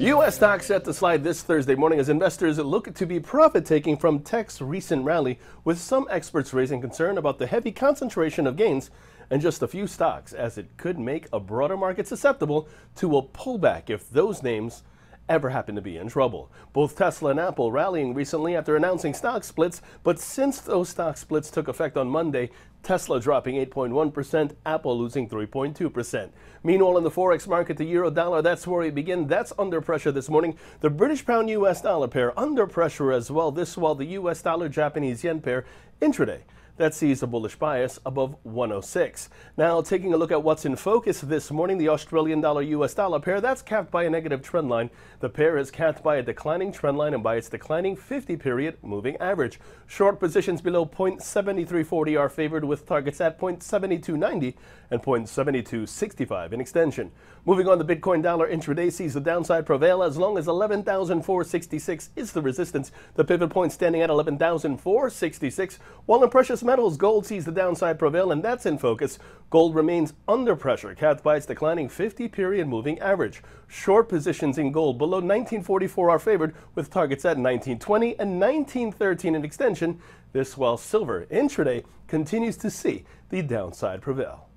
U.S. stocks set to slide this Thursday morning as investors look to be profit taking from tech's recent rally, with some experts raising concern about the heavy concentration of gains in just a few stocks, as it could make a broader market susceptible to a pullback if those names ever happen to be in trouble. Both Tesla and Apple rallying recently after announcing stock splits, but since those stock splits took effect on Monday, Tesla dropping 8.1%, Apple losing 3.2%. Meanwhile, in the Forex market, the euro dollar, that's where we begin. That's under pressure this morning. The British pound US dollar pair under pressure as well. This while the US dollar Japanese yen pair intraday that sees a bullish bias above 106. Now, taking a look at what's in focus this morning, the Australian dollar US dollar pair, that's capped by a negative trend line. The pair is capped by a declining trend line and by its declining 50 period moving average. Short positions below 0.7340 are favored with targets at 0.7290 and 0.7265 in extension. Moving on, the Bitcoin dollar intraday sees the downside prevail as long as 11,466 is the resistance. The pivot point standing at 11,466, while in precious metals, gold sees the downside prevail, and that's in focus. Gold remains under pressure, capped by its declining 50-period moving average. Short positions in gold below 1944 are favored, with targets at 1920 and 1913 in extension. This while silver intraday continues to see the downside prevail.